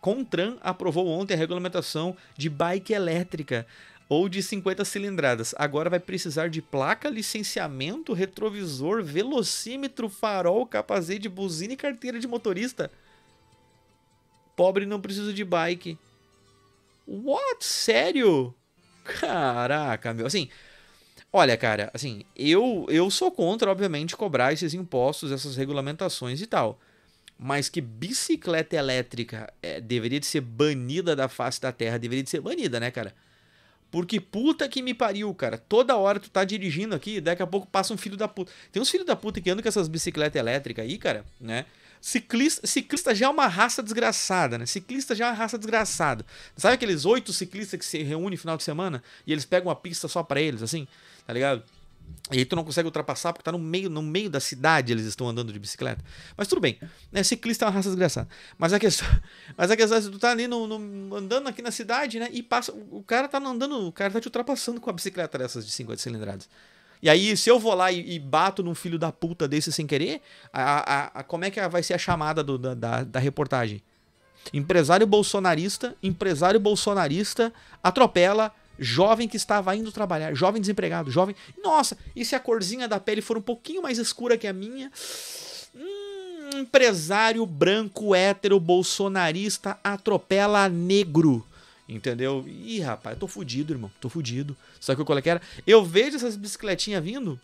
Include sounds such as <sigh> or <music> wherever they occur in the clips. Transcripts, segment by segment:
CONTRAN aprovou ontem a regulamentação de bike elétrica ou de 50 cilindradas. Agora vai precisar de placa, licenciamento, retrovisor, velocímetro, farol, capacete, buzina e carteira de motorista. Pobre não precisa de bike. What? Sério? Caraca, meu. Assim, olha, cara, assim, eu eu sou contra, obviamente, cobrar esses impostos, essas regulamentações e tal mas que bicicleta elétrica é, deveria de ser banida da face da terra, deveria de ser banida, né, cara? Porque puta que me pariu, cara. Toda hora tu tá dirigindo aqui, daqui a pouco passa um filho da puta. Tem uns filhos da puta que andam com essas bicicletas elétricas aí, cara, né? Ciclista, ciclista já é uma raça desgraçada, né? Ciclista já é uma raça desgraçada. Sabe aqueles oito ciclistas que se reúnem no final de semana e eles pegam uma pista só para eles, assim? Tá ligado? E aí tu não consegue ultrapassar porque tá no meio, no meio da cidade eles estão andando de bicicleta. Mas tudo bem, né? Ciclista é uma raça desgraçada. Mas a questão, <laughs> mas a questão é tu tá ali no, no, andando aqui na cidade, né? E passa, o cara tá andando, o cara tá te ultrapassando com a bicicleta dessas de 50 cilindradas. E aí, se eu vou lá e, e bato num filho da puta desse sem querer, a, a, a como é que vai ser a chamada do, da, da, da reportagem? Empresário bolsonarista, empresário bolsonarista atropela jovem que estava indo trabalhar, jovem desempregado, jovem. Nossa, e se a corzinha da pele for um pouquinho mais escura que a minha? Hum, empresário branco, hétero, bolsonarista atropela negro. Entendeu? Ih, rapaz, eu tô fudido, irmão. Tô fudido. Sabe o que era? Eu vejo essas bicicletinhas vindo.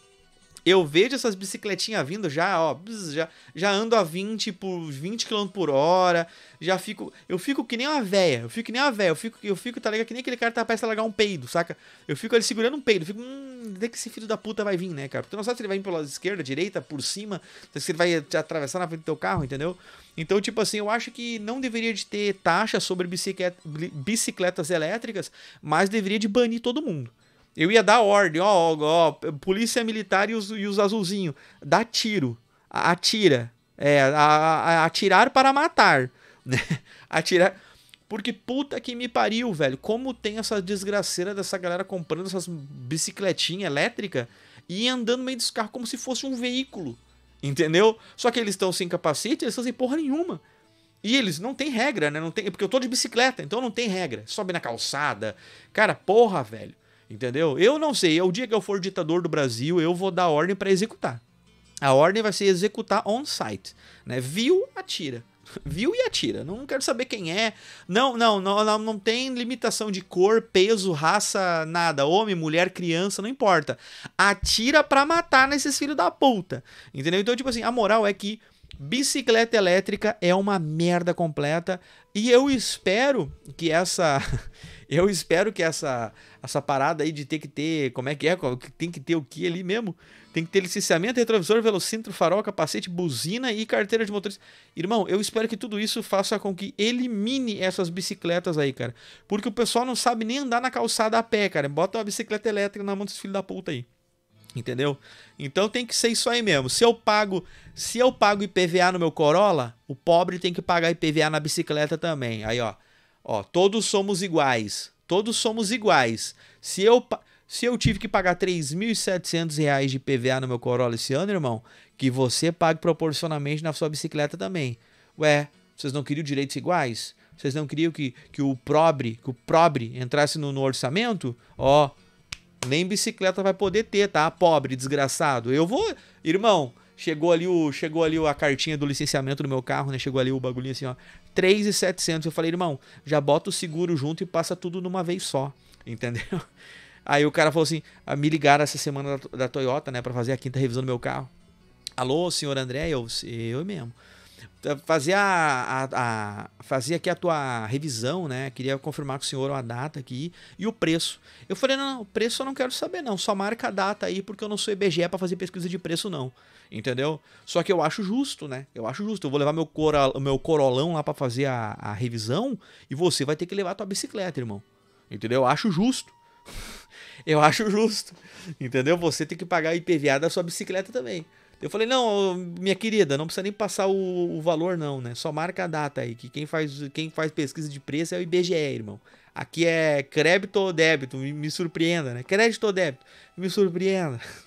Eu vejo essas bicicletinhas vindo já, ó, já, já ando a 20 por 20 km por hora, já fico, eu fico que nem uma véia, eu fico que nem uma véia, eu fico, eu fico, tá ligado, que nem aquele cara tá prestes a largar um peido, saca? Eu fico ali segurando um peido, fico, hum, até que esse filho da puta vai vir, né, cara? Porque tu não sabe se ele vai vir pela esquerda, direita, por cima, se ele vai te atravessar na frente do teu carro, entendeu? Então, tipo assim, eu acho que não deveria de ter taxa sobre bicicleta, bicicletas elétricas, mas deveria de banir todo mundo. Eu ia dar ordem, ó, ó, polícia militar e os, e os azulzinhos. Dá tiro. Atira. É, a, a, atirar para matar. Né? <laughs> Atirar. Porque puta que me pariu, velho. Como tem essa desgraceira dessa galera comprando essas bicicletinhas elétricas e andando no meio dos carros como se fosse um veículo. Entendeu? Só que eles estão sem capacete, eles estão sem porra nenhuma. E eles não tem regra, né? Não tem, porque eu tô de bicicleta, então não tem regra. Sobe na calçada. Cara, porra, velho. Entendeu? Eu não sei. É o dia que eu for ditador do Brasil, eu vou dar ordem para executar. A ordem vai ser executar on-site. Né? Viu, atira. <laughs> Viu e atira. Não quero saber quem é. Não, não, não, não tem limitação de cor, peso, raça, nada. Homem, mulher, criança, não importa. Atira pra matar nesses filhos da puta. Entendeu? Então, tipo assim, a moral é que Bicicleta elétrica é uma merda completa e eu espero que essa <laughs> eu espero que essa essa parada aí de ter que ter, como é que é, tem que ter o que ali mesmo? Tem que ter licenciamento, retrovisor, velocímetro, farol, capacete, buzina e carteira de motorista. Irmão, eu espero que tudo isso faça com que elimine essas bicicletas aí, cara. Porque o pessoal não sabe nem andar na calçada a pé, cara. Bota uma bicicleta elétrica na mão dos filhos da puta aí entendeu? Então tem que ser isso aí mesmo. Se eu pago, se eu pago IPVA no meu Corolla, o pobre tem que pagar IPVA na bicicleta também. Aí, ó, ó, todos somos iguais. Todos somos iguais. Se eu se eu tive que pagar 3.700 reais de IPVA no meu Corolla esse ano, irmão, que você pague proporcionalmente na sua bicicleta também. Ué, vocês não queriam direitos iguais? Vocês não queriam que, que o pobre, que o pobre entrasse no, no orçamento? Ó, oh, nem bicicleta vai poder ter, tá? Pobre, desgraçado. Eu vou, irmão, chegou ali o chegou ali a cartinha do licenciamento do meu carro, né? Chegou ali o bagulhinho assim, ó, 3,700. Eu falei, irmão, já bota o seguro junto e passa tudo numa vez só, <laughs> entendeu? Aí o cara falou assim: ah, me ligaram essa semana da, da Toyota, né, para fazer a quinta revisão do meu carro. Alô, senhor André, eu, eu mesmo. Então, fazer a, a, a, fazer aqui a tua revisão, né? Queria confirmar com o senhor a data aqui e o preço. Eu falei, não, o preço eu não quero saber não, só marca a data aí porque eu não sou IBGE para fazer pesquisa de preço não, entendeu? Só que eu acho justo, né? Eu acho justo. Eu vou levar meu cora, meu corolão lá para fazer a, a revisão e você vai ter que levar a tua bicicleta, irmão. Entendeu? Eu acho justo. <laughs> eu acho justo. Entendeu? Você tem que pagar o IPVA da sua bicicleta também. Eu falei, não, minha querida, não precisa nem passar o, o, valor, não, né? Só marca a data aí, que quem faz, quem faz pesquisa de preço é o IBGE, irmão. Aqui é crédito ou débito, me, me surpreenda, né? Crédito ou débito, me surpreenda. <laughs>